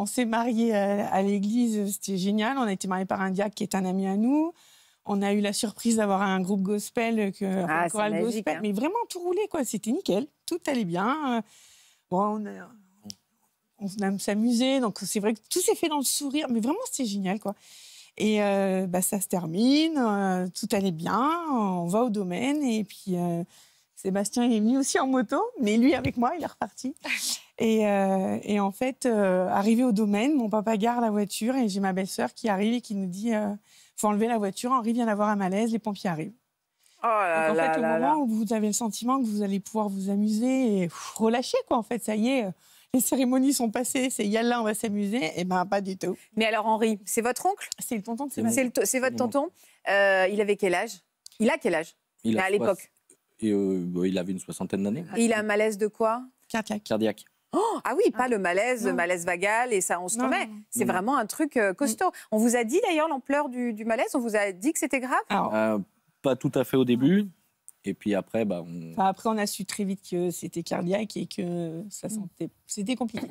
on s'est marié euh, à, l'église, c'était génial. On a été mariés par un diable qui est un ami à nous. On a eu la surprise d'avoir un groupe gospel, euh, que, ah, un gospel, hein. mais vraiment tout roulait, quoi. C'était nickel, tout allait bien. Bon, on, a, on aime s'amuser, donc c'est vrai que tout s'est fait dans le sourire, mais vraiment c'était génial, quoi. Et euh, bah, ça se termine, tout allait bien, on va au domaine, et puis Sébastien est venu aussi en moto, mais lui avec moi, il est reparti. Euh, et, en fait, euh, arrivé au domaine, mon papa gare la voiture et j'ai ma belle-sœur qui arrive et qui nous dit euh, faut enlever la voiture, Henri vient d'avoir un malaise, les pompiers arrivent. Oh là en fait, au moment où vous avez le sentiment que vous allez pouvoir vous amuser et relâcher, quoi, en fait, ça y est, les cérémonies sont passées, c'est yalla, on va s'amuser, et eh ben pas du tout. Mais alors, Henri, c'est votre oncle C'est le tonton de C'est votre tonton. il avait quel âge Il a quel âge il a À l'époque. Bah, il avait une soixantaine d'années. Il a un malaise de quoi Cardiaque. Cardiaque. Oh, ah oui, pas ah. le malaise, malaise vagal et ça, on se remet. C'est mm. vraiment un truc euh, costaud. Mm. On vous a dit d'ailleurs l'ampleur du, malaise On vous a dit que c'était grave euh, Pas tout à fait au début. Et puis après, bah, on... après, on a su très vite que c'était cardiaque et que ça mm. sentait. C'était compliqué.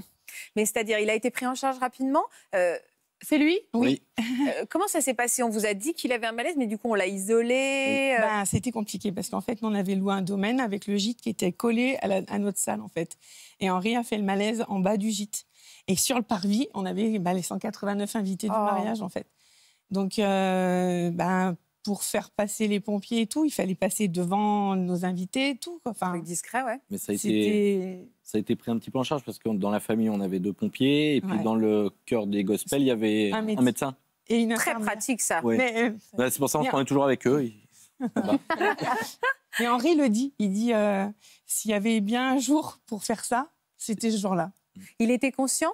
Mais c'est-à-dire, il a été pris en charge rapidement. Euh, c'est lui Oui. Euh, comment ça s'est passé On vous a dit qu'il avait un malaise, mais du coup, on l'a isolé. Euh bah, c'était compliqué parce qu'en fait, on avait loué un domaine avec le gîte qui était collé à, notre salle, en fait. Et Henri a fait le malaise en bas du gîte. Et sur le parvis, on avait bah, les 189 invités du oh. mariage, en fait. Donc, euh, bah, pour faire passer les pompiers et tout, il fallait passer devant nos invités et tout. Enfin, discret, ouais. Mais ça a ça a été pris un petit peu en charge parce que dans la famille, on avait deux pompiers et puis dans le cœur des gospels, il y avait un, médecin. Et une Très pratique, ça. Euh, bah, c'est pour ça qu'on est toujours avec eux. Et Henri le dit, il dit euh, s'il y avait bien un jour pour faire ça, c'était ce jour-là. Il était conscient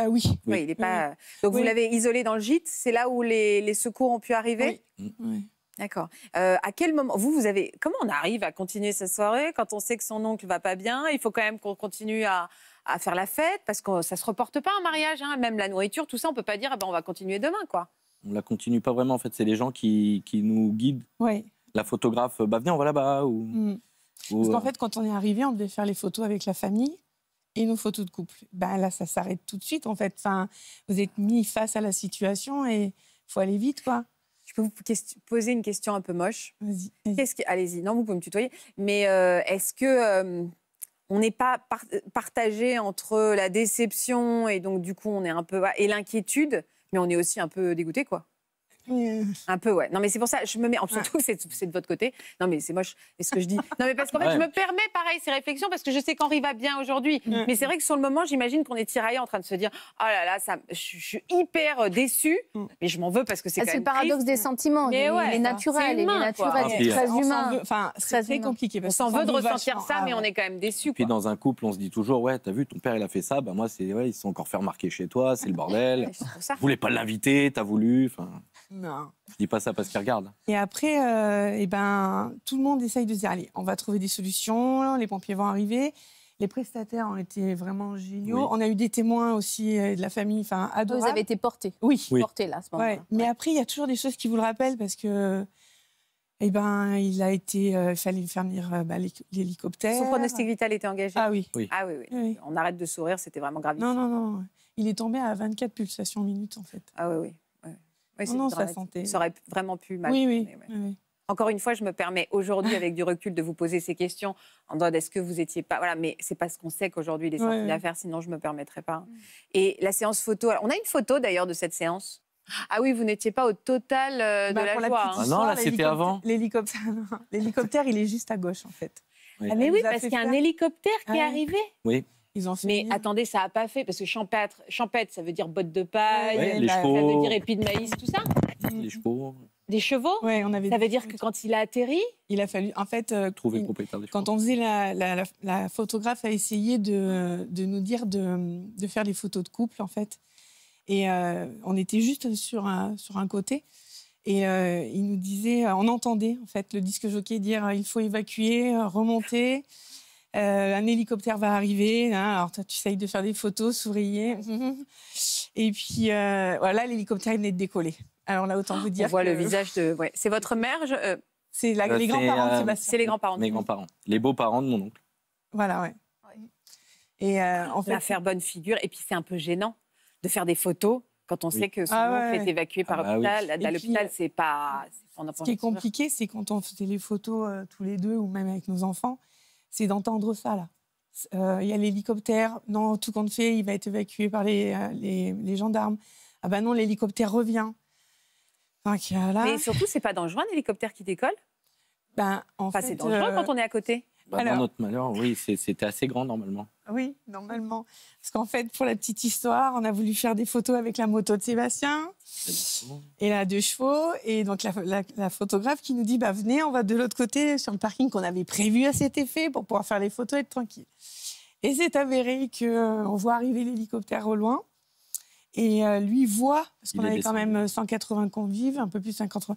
ah euh, oui. il pas. Donc vous l'avez isolé dans le gîte, c'est là où les, les, secours ont pu arriver. Oui. D'accord. Euh, à quel moment vous vous avez comment on arrive à continuer cette soirée quand on sait que son oncle va pas bien Il faut quand même qu'on continue à, faire la fête parce que ça se reporte pas un mariage, hein, même la nourriture, tout ça, on peut pas dire bah on va continuer demain quoi. On la continue pas vraiment en fait, c'est les gens qui, qui nous guident. Oui. La photographe, bah viens on va là-bas ou. Mm. parce qu'en euh fait quand on est arrivé, on devait faire les photos avec la famille et nos photos de couple. Ben là ça s'arrête tout de suite en fait. Enfin, vous êtes mis face à la situation et faut aller vite quoi vous poser une question un peu moche. Allez-y. Non, vous pouvez me tutoyer. Mais euh, est-ce que euh, on n'est pas partagé entre la déception et donc du coup on est un peu bah, et l'inquiétude, mais on est aussi un peu dégoûté, quoi. Un peu, ouais. Non, mais c'est pour ça, je me mets. En tout, c'est de votre côté. Non, mais c'est moche. est ce que je dis. Non, mais parce qu'en fait, je me permets, pareil, ces réflexions, parce que je sais qu'Henri va bien aujourd'hui. Mm. Mais c'est vrai que sur le moment, j'imagine qu'on est tiraillé en train de se dire Oh là là, ça, je, suis hyper euh, déçu. Mm. Mais je m'en veux parce que c'est. Ah, c'est le paradoxe des sentiments. Mais ouais, il est naturel. très humain. Enfin, c'est très compliqué. on s'en veut de ressentir ça, ah mais on est quand même déçu. Puis dans un couple, on se dit toujours Ouais, t'as vu, ton père, il a fait ça. Bah, moi, c'est. Ouais, ils sont encore fait remarquer chez toi. C'est le bordel. Vous voulez pas l'inviter, t'as voulu. Enfin. Non. Je dis pas ça parce qu'ils regardent. Et après, et euh, eh ben, tout le monde essaye de se dire allez, on va trouver des solutions, les pompiers vont arriver. Les prestataires ont été vraiment géniaux. On a eu des témoins aussi euh, de la famille, enfin Vous avez été portés. Oui. Portés là, à ce moment-là. Mais après, il y a toujours des choses qui vous le rappellent parce que. Eh ben, il a été, euh, fallait faire venir bah, l'hélicoptère. Son pronostic vital était engagé. Ah oui. Ah oui, On arrête de sourire, c'était vraiment grave. Non, non, non. Il est tombé à 24 pulsations minutes en fait. Ah oui, oui. Oui, oh sa santé. Ça aurait vraiment pu mal. Oui, oui, Encore une fois, je me permets aujourd'hui, avec du recul, de vous poser ces questions en disant est-ce que vous étiez pas. Voilà, mais c'est parce qu'on sait qu'aujourd'hui, il est sorti d'affaires, sinon je ne me permettrais pas. Mm. Et la séance photo, on a une photo d'ailleurs de cette séance ah oui, vous n'étiez pas au total euh, de bah, la pour hein. ah non, là c'était avant. L'hélicoptère, l'hélicoptère, il est juste à gauche en fait. Ah mais oui, parce qu'il y a un hélicoptère qui est arrivé. Oui mais attendez, ça n'a pas fait, parce que champêtre, champêtre, ça veut dire botte de paille, ça veut dire épis de maïs, tout ça. Des mm. chevaux. Des chevaux on avait Ça veut dire que quand il a atterri Il a fallu, en fait, euh, trouver propriétaire Quand on faisait la, la, la, photographe a essayé de, de nous dire de, de, faire les photos de couple, en fait. Et euh, on était juste sur un, sur un côté. Et euh, il nous disait, on entendait en fait le disque jockey dire il faut évacuer, remonter. Euh, un hélicoptère va arriver. Hein. alors, toi, tu essayes de faire des photos, souriez. Et puis, euh, voilà, l'hélicoptère venait de décoller. Alors là, autant vous dire. On voit le visage de. Ouais. C'est votre mère euh, C'est bah, les grands-parents, C'est les grands-parents. Mes grands-parents. Les beaux-parents de mon oncle. Voilà, ouais. Et en fait, faire bonne figure. Et puis, c'est un peu gênant de faire des photos quand on sait que son ah, oncle est évacué par ah, bah l'hôpital. hôpital. l'hôpital, c'est pas. Ce qui est compliqué, c'est quand on fait les photos tous les deux ou même avec nos enfants, c'est d'entendre ça, là. Euh, il y a l'hélicoptère, non, tout compte fait, il va être évacué par les, euh, les, gendarmes. Ah ben non, l'hélicoptère revient. et Mais surtout, c'est pas dangereux un hélicoptère qui décolle ben, en fait, c'est dangereux euh, quand on est à côté. Ben, Dans notre malheur, oui, c'était assez grand normalement. Oui, normalement. Parce qu'en fait, pour la petite histoire, on a voulu faire des photos avec la moto de Sébastien. Et là, deux chevaux. Et donc, la, photographe qui nous dit bah, Venez, on va de l'autre côté sur le parking qu'on avait prévu à cet effet pour pouvoir faire les photos et être tranquille. Et c'est avéré qu'on euh, on voit arriver l'hélicoptère au loin. Et euh, lui voit, parce qu'on avait quand même 180 euh, convives, un peu plus 50.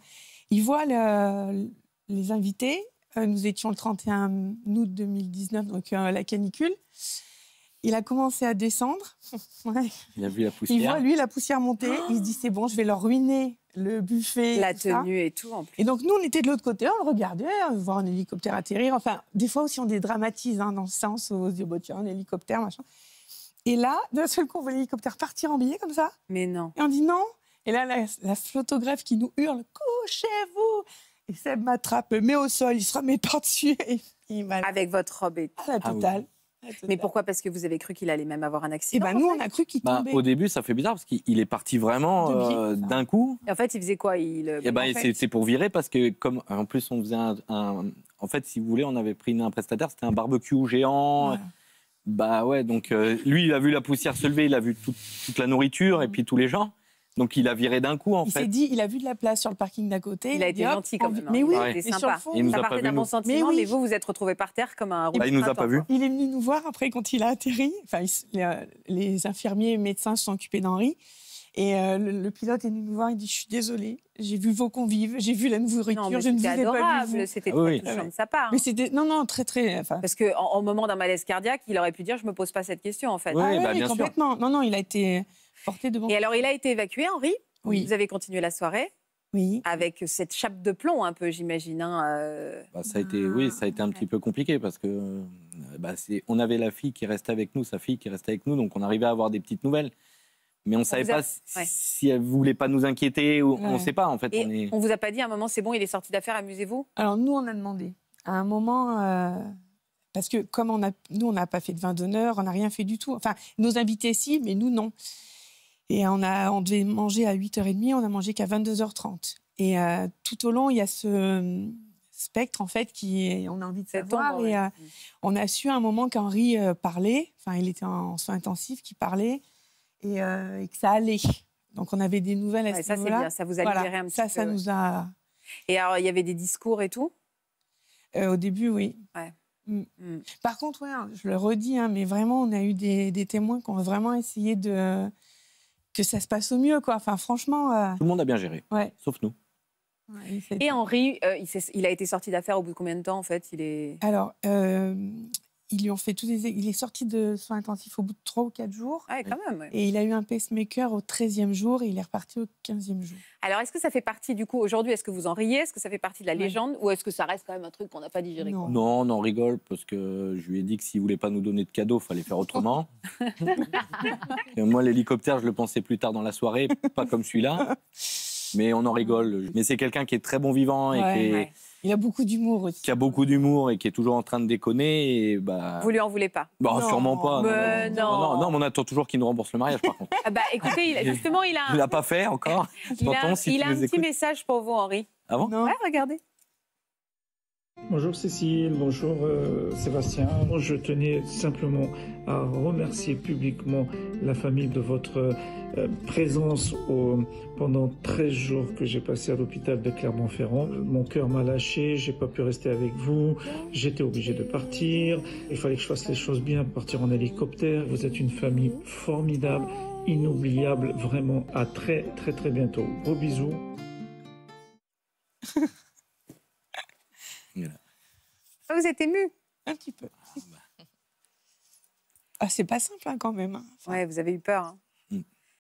Il voit les invités. nous étions le 31 août 2019, donc la canicule. Il a commencé à descendre. Il a vu la poussière. Il voit, lui, la poussière monter. il se dit, c'est bon, je vais leur ruiner le buffet. La tenue et tout, en plus. Et donc, nous, on était de l'autre côté, on le regardait, hein, voir un hélicoptère atterrir. Enfin, des fois aussi, on dédramatise hein, dans le sens où on se dit, oh, bah, un hélicoptère, machin. Et là, d'un seul coup, on voit l'hélicoptère partir en billet comme ça. Mais non. Et on dit non. Et là, la, photographe qui nous hurle, couchez-vous Et Seb m'attrape, met au sol, il se remet par-dessus. Avec votre robe et tout. Ah, ah mais pourquoi Parce que vous avez cru qu'il allait même avoir un eh accident Eh bah nous, on a cru qu'il ben, tombait. au début, ça fait bizarre parce qu'il est parti vraiment euh, d'un coup. en fait, il faisait quoi il... Euh, eh ben, c'est pour virer parce que, comme en plus, on faisait un, En fait, si vous voulez, on avait pris un prestataire, c'était un barbecue géant. Bah ouais, donc euh, lui, il a vu la poussière se lever, il a vu toute la nourriture et mm. puis tous les gens. Donc il a viré d'un coup en fait. Il s'est dit, il a vu de la place sur le parking d'à côté. Il a été gentil quand même. Hein. Mais oui, ouais. sympa. Fond, ça partait d'un bon sentiment, mais, vous vous êtes retrouvé par terre comme un. Bah, il nous a pas vu. Il est venu nous voir après quand il a atterri. Enfin, euh, les infirmiers et médecins se sont occupés d'Henri. Et euh, le, pilote est venu nous voir, il dit Je suis désolé, j'ai vu vos convives, j'ai vu la nourriture, je ne vous ai pas C'était ah très touchant ah de sa part. Mais hein. Non, non, très, très. Parce qu'en en, moment d'un malaise cardiaque, il aurait pu dire Je ne me pose pas cette question, en fait. Oui, ah bah, bien Sûr. Non, non, il a été. Et alors, il a été évacué, Henri Oui. Vous avez continué la soirée oui. Avec cette chape de plomb un peu, j'imagine. Hein, euh. bah, ça a été, oui, ça a été un ah. petit peu compliqué parce que euh, bah, on avait la fille qui restait avec nous, sa fille qui restait avec nous, donc on arrivait à avoir des petites nouvelles. Mais on ne savait pas si, elle ne elle voulait pas nous inquiéter ou on ne sait pas en fait. on, est... vous a pas dit à un moment c'est bon, il est sorti d'affaires, amusez-vous. Alors nous on a demandé à un moment. Euh, parce que comme on a, nous, on n'a pas fait de vin d'honneur, on n'a rien fait du tout. Enfin, nos invités, si, mais nous, non. Et on, a, on devait manger à 8h30, on a mangé qu'à 22h30. Et euh, tout au long, il y a ce euh, spectre, en fait, qui on a envie de savoir. Euh, on a su à un moment qu'Henri parlait, enfin, il était en, soins intensifs, qu'il parlait, et, que ça allait. Donc, on avait des nouvelles à ce moment là Ça, c'est bien, ça vous a libéré un petit peu. Ça, ça nous a... Et alors, il y avait des discours et tout Au début, oui. Ouais. Mm. Mm. Par contre, hein, je le redis, hein, mais vraiment, on a eu des, témoins qu'on a vraiment essayé de, que ça se passe au mieux, quoi. Enfin, franchement. Euh, Tout le monde a bien géré, ouais. sauf nous. Ouais, et Henri, euh, il, a été sorti d'affaires au bout de combien de temps, en fait il est... Alors, euh, lui ont fait tous les... Il est sorti de soins intensifs au bout de 3 ou 4 jours. Ah, quand même. Et il a eu un pacemaker au 13e jour et il est reparti au 15e jour. Alors, est-ce que ça fait partie, du coup, aujourd'hui, est-ce que vous en riez Est-ce que ça fait partie de la légende Ou est-ce que ça reste quand même un truc qu'on n'a pas digéré non. non. on en rigole parce que je lui ai dit que s'il voulait pas nous donner de cadeaux, fallait faire autrement. et moi, l'hélicoptère, je le pensais plus tard dans la soirée, pas comme celui-là. mais on en rigole. Mais c'est quelqu'un qui est très bon vivant et qui Il a beaucoup d'humour aussi. Qui a beaucoup d'humour et qui est toujours en train de déconner. Bah vous lui en voulez pas bah, Sûrement pas. non, non. mais on attend toujours qu'il nous rembourse le mariage, par contre. Ah bah, écoutez, il, justement, il a. Il l'a pas fait encore. il a, un, petit message pour vous, Henri. Ah bon ouais, regardez. Bonjour Cécile, bonjour euh, Sébastien. Je tenais simplement à remercier publiquement la famille de votre euh, présence pendant 13 jours que j'ai passé à l'hôpital de Clermont-Ferrand. Mon cœur m'a lâché, j'ai pas pu rester avec vous, j'étais obligé de partir. Il fallait que je fasse les choses bien, partir en hélicoptère. Vous êtes une famille formidable, inoubliable, vraiment à très très très bientôt. Gros bisous. Ah, vous êtes ému Un petit peu. Ah, bah. ah c'est pas simple hein, quand même. Hein. Ouais, vous avez eu peur. Hein.